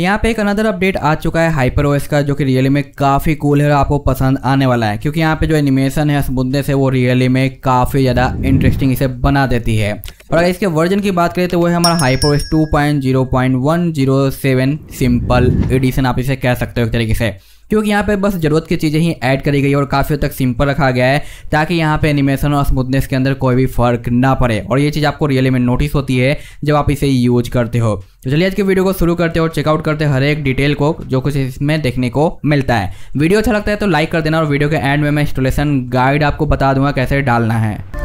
यहाँ पे एक अनदर अपडेट आ चुका है हाइपर ओएस का जो कि रियली में काफ़ी कूल है और आपको पसंद आने वाला है क्योंकि यहाँ पे जो एनिमेशन है इस मुद्दे से वो रियली में काफ़ी ज़्यादा इंटरेस्टिंग इसे बना देती है और अगर इसके वर्जन की बात करें तो वो है हमारा hyper OS two simple edition आप इसे कह सकते हो एक तरीके से क्योंकि यहाँ पे बस ज़रूरत की चीज़ें ही ऐड करी गई और काफ़ी हद तक सिंपल रखा गया है ताकि यहाँ पे एनिमेशन और स्मूथनेस के अंदर कोई भी फर्क ना पड़े और ये चीज़ आपको रियली में नोटिस होती है जब आप इसे यूज करते हो तो चलिए आज के वीडियो को शुरू करते हैं और चेकआउट करते हैं हर एक डिटेल को जो कुछ इसमें देखने को मिलता है वीडियो अच्छा लगता है तो लाइक कर देना और वीडियो के एंड में मैं इंस्टॉलेशन गाइड आपको बता दूंगा कैसे डालना है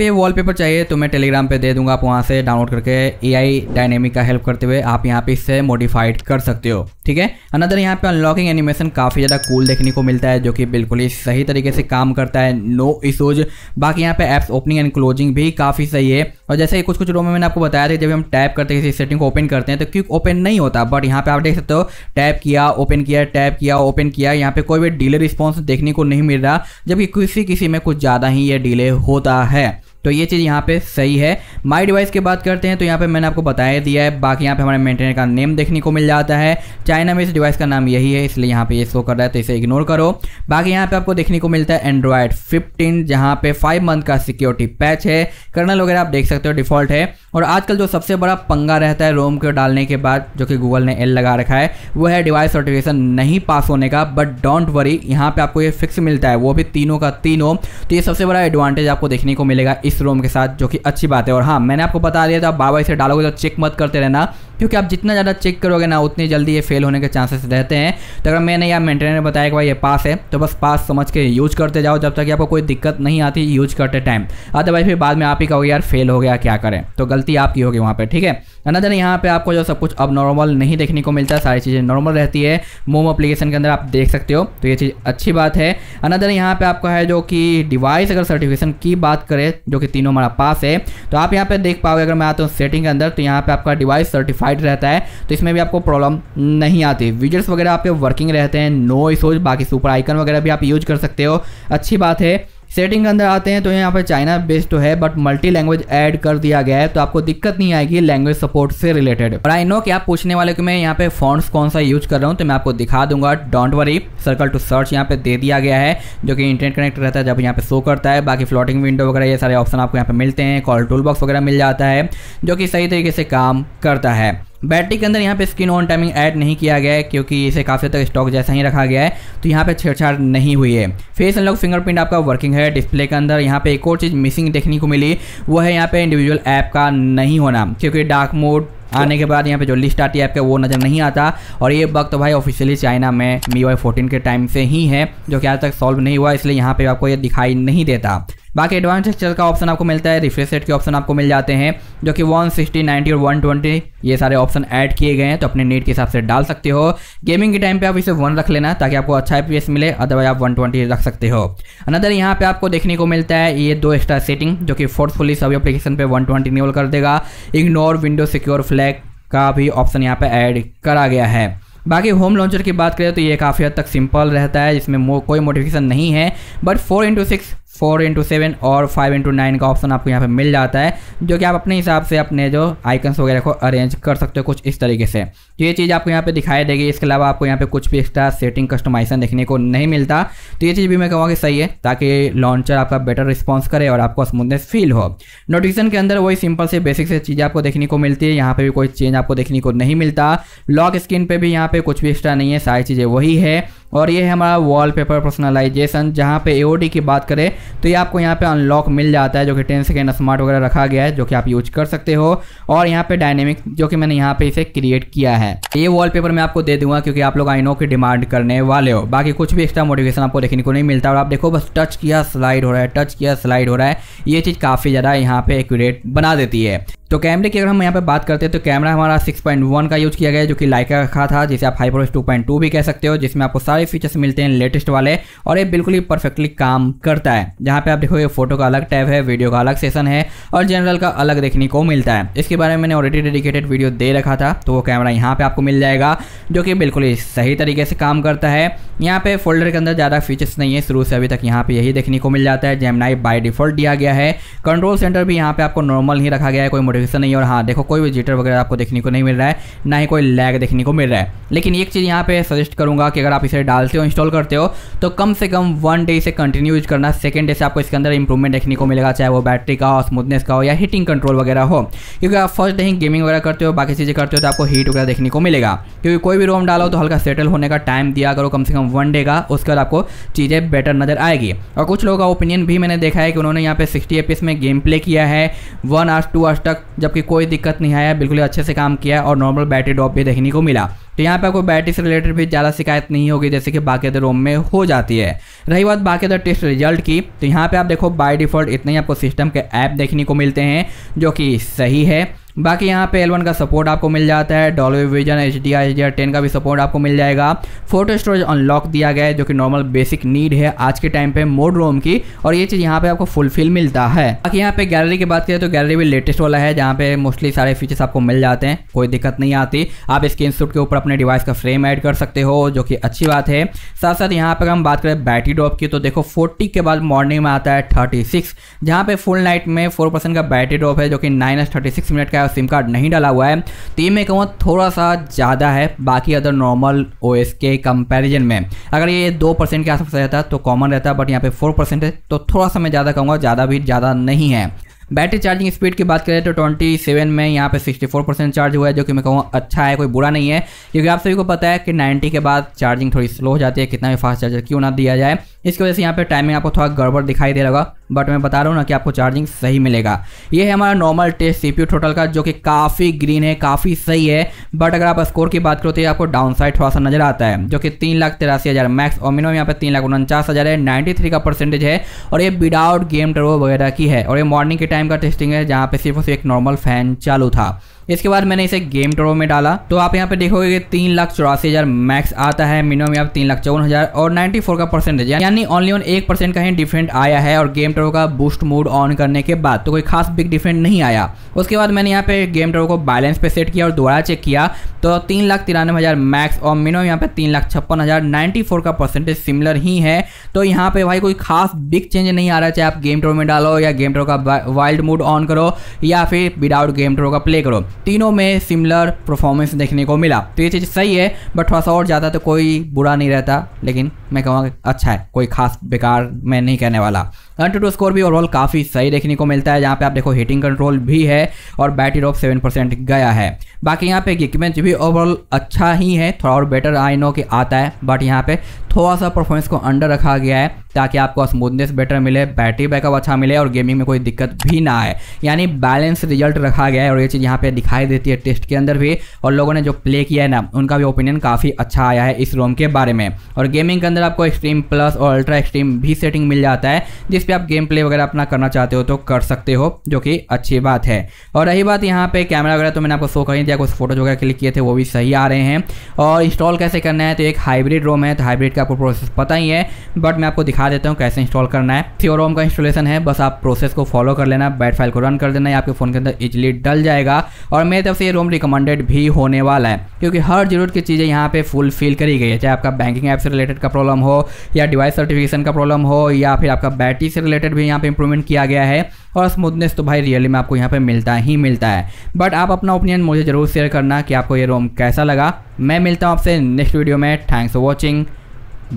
पे वॉलपेपर चाहिए तो मैं टेलीग्राम पे दे दूंगा आप वहाँ से डाउनलोड करके ए आई डायनेमिक का हेल्प करते हुए आप यहाँ पे इससे मॉडिफाइड कर सकते हो ठीक है अनदर यहाँ पे अनलॉकिंग एनिमेशन काफ़ी ज़्यादा कूल देखने को मिलता है जो कि बिल्कुल ही सही तरीके से काम करता है नो इशूज बाकी यहाँ पे ऐप्स ओपनिंग एंड क्लोजिंग भी काफ़ी सही है और जैसे कुछ कुछ रूम में मैंने आपको बताया था जब हम टैप करते हैं किसी सेटिंग को ओपन करते हैं तो क्योंकि ओपन नहीं होता बट यहाँ पे आप देख सकते हो टैप किया ओपन किया टैप किया ओपन किया यहाँ पे कोई भी डीले रिस्पॉन्स देखने को नहीं मिल रहा जबकि किसी किसी में कुछ ज़्यादा ही ये डीले होता है तो ये चीज़ यहाँ पे सही है माई डिवाइस की बात करते हैं तो यहाँ पे मैंने आपको बताया दिया है बाकी यहाँ पे हमारे मेंटेनर का नेम देखने को मिल जाता है चाइना में इस डिवाइस का नाम यही है इसलिए यहाँ पे ये शो कर रहा है तो इसे इग्नोर करो बाकी यहाँ पे आपको देखने को मिलता है एंड्रॉयड फिफ्टीन जहाँ पे फाइव मंथ का सिक्योरिटी पैच है कर्नल वगैरह आप देख सकते हो डिफॉल्ट है और आजकल जो सबसे बड़ा पंगा रहता है रोम के डालने के बाद जो कि गूगल ने एल लगा रखा है वो है डिवाइस सर्टिफिकेशन नहीं पास होने का बट डोंट वरी यहाँ पे आपको ये फिक्स मिलता है वो भी तीनों का तीनों तो ये सबसे बड़ा एडवांटेज आपको देखने को मिलेगा इस रोम के साथ जो कि अच्छी बात है और हाँ मैंने आपको बता दिया था बाबा इसे डालोगे तो चेक मत करते रहना क्योंकि आप जितना ज़्यादा चेक करोगे ना उतनी जल्दी ये फेल होने के चांसेस रहते हैं तो अगर मैंने यहाँ मेंटेनर बताया कि भाई ये पास है तो बस पास समझ के यूज करते जाओ जब तक कि आपको कोई दिक्कत नहीं आती यूज करते टाइम अदरवाइज फिर बाद में आप ही कहोगे यार फेल हो गया क्या करें तो गलती आपकी होगी वहाँ पर ठीक है अन्ना देन यहाँ पे आपको जो सब कुछ अब नॉर्मल नहीं देखने को मिलता है सारी चीज़ें नॉर्मल रहती है मोम अप्लीकेशन के अंदर आप देख सकते हो तो ये चीज़ अच्छी बात है अन्ना देन यहाँ पे आपका है जो कि डिवाइस अगर सर्टिफिकेशन की बात करें जो कि तीनों हमारा पास है तो आप यहाँ पे देख पाओगे अगर मैं आता हूँ सेटिंग के अंदर तो यहाँ पर आपका डिवाइस सर्टिफाइड रहता है तो इसमें भी आपको प्रॉब्लम नहीं आती विजट्स वगैरह आपके वर्किंग रहते हैं नो इशोज बाकी सुपर आइकन वगैरह भी आप यूज कर सकते हो अच्छी बात है सेटिंग के अंदर आते हैं तो यहाँ पर चाइना बेस्ड तो है बट मल्टी लैंग्वेज ऐड कर दिया गया है तो आपको दिक्कत नहीं आएगी लैंग्वेज सपोर्ट से रिलेटेड और आई नो कि आप पूछने वाले कि मैं यहाँ पे फॉन्ट्स कौन सा यूज कर रहा हूँ तो मैं आपको दिखा दूंगा don't worry circle to search यहाँ पे दे दिया गया है जो कि इंटरनेट कनेक्ट रहता है जब यहाँ पे शो करता है बाकी फ्लोटिंग विंडो वगैरह ये सारे ऑप्शन आपको यहाँ पे मिलते हैं कॉल टूल बॉक्स वगैरह मिल जाता है जो कि सही तरीके से काम करता है बैटरी के अंदर यहाँ पे स्क्रीन ऑन टाइमिंग ऐड नहीं किया गया है क्योंकि इसे काफ़ी तक स्टॉक जैसा ही रखा गया है तो यहाँ पे छेड़छाड़ नहीं हुई है फेस अनलॉक फिंगरप्रिंट आपका वर्किंग है डिस्प्ले के अंदर यहाँ पे एक और चीज़ मिसिंग देखने को मिली वो है यहाँ पे इंडिविजुअल ऐप का नहीं होना क्योंकि डार्क मोड आने के बाद यहाँ पे जो लिस्ट आती है आपके वो नज़र नहीं आता और ये बग तो भाई ऑफिशियली चाइना में मी वाई फोर्टीन के टाइम से ही है जो कि आज तक सॉल्व नहीं हुआ इसलिए यहाँ पे आपको ये दिखाई नहीं देता बाकी एडवांस टेक्सचर का ऑप्शन आपको मिलता है रिफ्रेश रेट के ऑप्शन आपको मिल जाते हैं जो कि 160, 90 और 120 ये सारे ऑप्शन ऐड किए गए हैं तो अपने नीड के हिसाब से डाल सकते हो गेमिंग के टाइम पे आप इसे वन रख लेना ताकि आपको अच्छा एपीएस मिले अदरवाइज आप 120 रख सकते हो अनदर यहाँ पे आपको देखने को मिलता है ये दो एक्स्ट्रा सेटिंग जो कि फोर्थफुली सभी एप्लीकेशन वन ट्वेंटी इनेबल कर देगा इग्नोर विंडो सिक्योर फ्लैग का भी ऑप्शन यहाँ पर ऐड करा गया है बाकी होम लॉन्चर की बात करें तो ये काफ़ी हद तक सिंपल रहता है इसमें मो, कोई मोटिफिकेशन नहीं है but four into six four into seven और फाइव इंटू नाइन का ऑप्शन आपको यहाँ पे मिल जाता है जो कि आप अपने हिसाब से अपने जो आइकन्स वगैरह को अरेंज कर सकते हो कुछ इस तरीके से तो ये चीज़ आपको यहाँ पे दिखाई देगी इसके अलावा आपको यहाँ पे कुछ भी एक्स्ट्रा सेटिंग कस्टमाइजेशन देखने को नहीं मिलता तो ये चीज़ भी मैं कहूँगा कि सही है ताकि लॉन्चर आपका बेटर रिस्पॉन्स करे और आपको स्मूथनेस फील हो नोटिफिकेशन के अंदर वही सिंपल से बेसिक से चीज़ें आपको देखने को मिलती है यहाँ पर भी कोई चेंज आपको देखने को नहीं मिलता लॉक स्क्रीन पर भी यहाँ पर कुछ भी एक्स्ट्रा नहीं है सारी चीज़ें वही है और ये है हमारा वॉलपेपर पर्सनलाइजेशन जहाँ पे एओडी की बात करें तो ये आपको यहाँ पे अनलॉक मिल जाता है जो कि टेन सेकेंड स्मार्ट वगैरह रखा गया है जो कि आप यूज कर सकते हो और यहाँ पे डायनेमिक जो कि मैंने यहाँ पे इसे क्रिएट किया है ये वॉलपेपर मैं आपको दे दूंगा क्योंकि आप लोग आइनो की डिमांड करने वाले हो बाकी कुछ भी एक्स्ट्रा मोटिवेशन आपको देखने को नहीं मिलता और आप देखो बस टच किया स्लाइड हो रहा है टच किया स्लाइड हो रहा है ये चीज़ काफ़ी ज़्यादा यहाँ पे एक्यूरेट बना देती है तो कैमरे की अगर हम यहाँ पे बात करते हैं तो कैमरा हमारा 6.1 का यूज़ किया गया है जो कि लाइका का था जिसे आप हाईपोरोस टू भी कह सकते हो जिसमें आपको सारे फीचर्स मिलते हैं लेटेस्ट वाले और ये बिल्कुल ही परफेक्टली काम करता है जहाँ पे आप देखो ये फोटो का अलग टैब है वीडियो का अलग सेशन है और जनरल का अलग देखने को मिलता है इसके बारे में मैंने ऑलरेडी डेडिकेटेड वीडियो दे रखा था तो वो कैमरा यहाँ पर आपको मिल जाएगा जो कि बिल्कुल ही सही तरीके से काम करता है यहाँ पर फोल्डर के अंदर ज़्यादा फीचर्स नहीं है शुरू से अभी तक यहाँ पर यही देखने को मिल जाता है जेमनाई बाई डिफॉल्ट दिया गया है कंट्रोल सेंटर भी यहाँ पर आपको नॉर्मल ही रखा गया है कोई नोटिफिकेशन नहीं है और हाँ देखो कोई भी जीटर वगैरह आपको देखने को नहीं मिल रहा है ना ही कोई लैग देखने को मिल रहा है लेकिन एक चीज़ यहाँ पे सजेस्ट करूँगा कि अगर आप इसे डालते हो इंस्टॉल करते हो तो कम से कम वन डे इसे कंटिन्यू यूज करना सेकेंड डे से आपको इसके अंदर इंप्रूवमेंट देखने को मिलेगा चाहे वो बैटरी का हो स्मूथनेस का हो या हीटिंग कंट्रोल वगैरह हो क्योंकि आप फर्स्ट डे ही गेमिंग वगैरह करते हो बाकी चीज़ें करते हो तो आपको हीट वगैरह देखने को मिलेगा क्योंकि कोई भी रोम डालो तो हल्का सेटल होने का टाइम दिया करो कम से कम वन डे का उसके बाद आपको चीज़ें बेटर नजर आएगी और कुछ लोगों का ओपिनियन भी मैंने देखा है कि उन्होंने यहाँ पे सिक्सटी एफ में गेम प्ले किया है वन आवर्स टू आवर्स तक जबकि कोई दिक्कत नहीं आया बिल्कुल अच्छे से काम किया और नॉर्मल बैटरी ड्रॉप भी देखने को मिला तो यहाँ पे आपको बैटरी से रिलेटेड भी ज़्यादा शिकायत नहीं होगी जैसे कि बाकी अदर रोम में हो जाती है रही बात बाकी टेस्ट रिजल्ट की तो यहाँ पे आप देखो बाय डिफ़ॉल्ट इतने ही आपको सिस्टम के ऐप देखने को मिलते हैं जो कि सही है बाकी यहाँ पे L1 का सपोर्ट आपको मिल जाता है Dolby vision H D R H D R ten का भी सपोर्ट आपको मिल जाएगा फोटो स्टोरेज अनलॉक दिया गया है जो कि नॉर्मल बेसिक नीड है आज के टाइम पे मोड रोम की और ये चीज़ यहाँ पे आपको फुलफिल मिलता है बाकी यहाँ पे गैलरी की बात करें तो गैलरी भी लेटेस्ट वाला है जहाँ पे मोस्टली सारे फीचर्स आपको मिल जाते हैं कोई दिक्कत नहीं आती आप स्क्रीन के ऊपर अपने डिवाइस का फ्रेम ऐड कर सकते हो जो कि अच्छी बात है साथ साथ यहाँ पर हम बात करें बैटरी ड्रॉप की तो देखो 40 के बाद मॉर्निंग में आता है 36 जहाँ पर फुल नाइट में 4 परसेंट का बैटरी ड्रॉप है जो कि माइनस थर्टी सिक्स मिनट का सिम कार्ड नहीं डाला हुआ है तो ये मैं कहूँगा थोड़ा सा ज़्यादा है बाकी अदर नॉर्मल ओ के कंपेरिजन में अगर ये दो परसेंट के आसपास रहता तो कॉमन रहता बट यहाँ पर फोर परसेंट है तो थोड़ा सा मैं ज़्यादा कहूँगा ज़्यादा भी ज़्यादा नहीं है बैटरी चार्जिंग स्पीड की बात करें तो ट्वेंटी सेवन में यहाँ पे सिक्सटी फोर चार्ज हुआ है जो कि मैं कहूँ अच्छा है कोई बुरा नहीं है क्योंकि आप सभी को पता है कि नाइन्टी के बाद चार्जिंग थोड़ी स्लो हो जाती है कितना भी फास्ट चार्जर क्यों ना दिया जाए इसकी वजह से यहाँ पर टाइमिंग आपको थोड़ा गड़बड़ दिखाई दे रहा बट मैं बता रहा हूँ ना कि आपको चार्जिंग सही मिलेगा ये है हमारा नॉर्मल टेस्ट सी टोटल का जो कि काफ़ी ग्रीन है काफ़ी सही है बट अगर आप स्कोर की बात करो तो ये आपको डाउन साइड थोड़ा सा नजर आता है जो कि तीन लाख तिरासी हज़ार मैक्स और मिनिमम यहाँ पर तीन लाख उनचास हज़ार है नाइन्टी थ्री का परसेंटेज है और ये विदाउट गेम ट्रो वगैरह की है और ये मॉर्निंग के टाइम का टेस्टिंग है जहाँ पे सिर्फ एक नॉर्मल फैन चालू था इसके बाद मैंने इसे गेम ट्रो में डाला तो आप यहाँ पे देखोगे तीन लाख चौरासी हज़ार मैक्स आता है मिनिमम यहाँ तीन लाख चौवन हज़ार और 94 का परसेंटेज यानी ओनली ऑन एक परसेंट का ही डिफरेंट आया है और गेम ट्रो का बूस्ट मोड ऑन करने के बाद तो कोई खास बिग डिफरेंट नहीं आया उसके बाद मैंने यहाँ पे गेम ट्रो को बैलेंस पे सेट किया और दोबारा चेक किया तो तीन लाख तिरानवे हज़ार मैक्स और मिनिमम यहाँ पे तीन लाख छप्पन हज़ार नाइन्टी फोर का परसेंटेज सिमिलर ही है तो यहाँ पे भाई कोई खास बिग चेंज नहीं आ रहा चाहे आप गेम ट्रो में डालो या गेम ट्रो का वाइल्ड मोड ऑन करो या फिर विदाउट गेम ट्रो का प्ले करो तीनों में सिमिलर परफॉर्मेंस देखने को मिला तो ये चीज़ सही है बट थोड़ा सा और ज़्यादा तो कोई बुरा नहीं रहता लेकिन मैं कहूँगा अच्छा है कोई खास बेकार मैं नहीं कहने वाला रन टू टू स्कोर भी ओवरऑल काफ़ी सही देखने को मिलता है जहाँ पे आप देखो हीटिंग कंट्रोल भी है और बैटरी ऑफ सेवन परसेंट गया है बाकी यहाँ पे इक्विपमेंट भी ओवरऑल अच्छा ही है थोड़ा और बेटर आई नो कि आता है बट यहाँ पे थोड़ा सा परफॉर्मेंस को अंडर रखा गया है ताकि आपको स्मूथनेस बेटर मिले बैटरी बैकअप अच्छा मिले और गेमिंग में कोई दिक्कत भी ना आए यानी बैलेंस रिजल्ट रखा गया है और ये चीज़ यहाँ पे दिखाई देती है टेस्ट के अंदर भी और लोगों ने जो प्ले किया है ना उनका भी ओपिनियन काफ़ी अच्छा आया है इस रोम के बारे में और गेमिंग के अंदर आपको एक्सट्रीम प्लस और अल्ट्रा एक्सट्रीम भी सेटिंग मिल जाता है जिस पर आप गेम प्ले वगैरह अपना करना चाहते हो तो कर सकते हो जो कि अच्छी बात है और रही बात यहाँ पर कैमरा वगैरह तो मैंने आपको शो कर दिया कुछ फोटोज वगैरह क्लिक किए थे वो भी सही आ रहे हैं और इंस्टॉल कैसे करना है तो एक हाइब्रिड रोम है तो हाइब्रिड इसका आपको प्रोसेस पता ही है बट मैं आपको दिखा देता हूँ कैसे इंस्टॉल करना है थियोरोम का इंस्टॉलेशन है बस आप प्रोसेस को फॉलो कर लेना बैट फाइल को रन कर देना आपके फ़ोन के अंदर इजिली डल जाएगा और मेरी तरफ से ये रोम रिकमेंडेड भी होने वाला है क्योंकि हर ज़रूरत की चीज़ें यहाँ पे फुलफिल करी गई है चाहे आपका बैंकिंग ऐप से रिलेटेड का प्रॉब्लम हो या डिवाइस सर्टिफिकेशन का प्रॉब्लम हो या फिर आपका बैटरी से रिलेटेड भी यहाँ पर इंप्रूवमेंट किया गया है और स्मूथनेस तो भाई रियली में आपको यहाँ पे मिलता ही मिलता है बट आप अपना ओपिनियन मुझे ज़रूर शेयर करना कि आपको ये रोम कैसा लगा मैं मिलता हूँ आपसे नेक्स्ट वीडियो में thanks for watching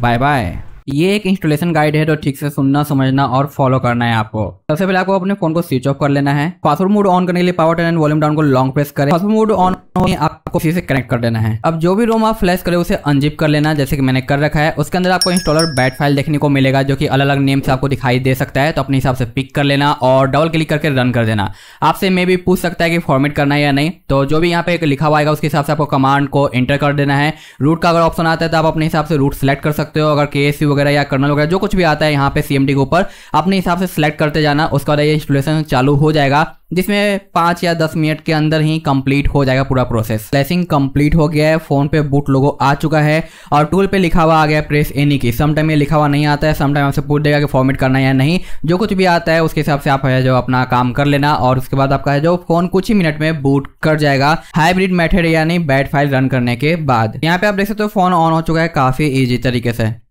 bye bye ये एक इंस्टॉलेशन गाइड है तो ठीक से सुनना समझना और फॉलो करना है आपको सबसे पहले आपको अपने फोन को स्विच ऑफ कर लेना है पासवर्ड मोड ऑन करने के लिए power turn and volume down को लॉन्ग प्रेस करें पासवर्ड मोड ऑन हो आपको उसी से कनेक्ट कर देना है अब जो भी रोम आप फ्लैश करें उसे अनजिप कर लेना जैसे कि मैंने कर रखा है उसके अंदर आपको इंस्टॉलर बैट फाइल देखने को मिलेगा जो कि अलग अलग नेम से आपको दिखाई दे सकता है तो अपने हिसाब से पिक कर लेना और डबल क्लिक करके रन कर देना आपसे मे भी पूछ सकता है कि फॉर्मेट करना है या नहीं तो जो भी यहाँ पे लिखा हुआ आएगा उसके हिसाब से आपको कमांड को एंटर कर देना है रूट का अगर ऑप्शन आता है तो आप अपने हिसाब से रूट सेलेक्ट कर सकते हो अगर के वगैरह या कर्नल वगैरह जो कुछ भी आता है यहाँ पे सीएमडी के ऊपर अपने हिसाब से सेलेक्ट करते जाना उसका बाद ये इंस्टॉलेशन चालू हो जाएगा जिसमें पांच या दस मिनट के अंदर ही कंप्लीट हो जाएगा पूरा प्रोसेस फ्लैशिंग कंप्लीट हो गया है फोन पे बूट लोगो आ चुका है और टूल पे लिखा हुआ आ गया प्रेस एनी की समटाइम ये लिखा हुआ नहीं आता है समटाइम आपसे पूछ देगा कि फॉर्मेट करना है या नहीं जो कुछ भी आता है उसके हिसाब से आप है जो अपना काम कर लेना और उसके बाद आपका है जो फोन कुछ ही मिनट में बूट कर जाएगा हाइब्रिड मेथड यानी बैड फाइल रन करने के बाद यहाँ पे आप देख सकते हो फोन ऑन हो चुका है काफी ईजी तरीके से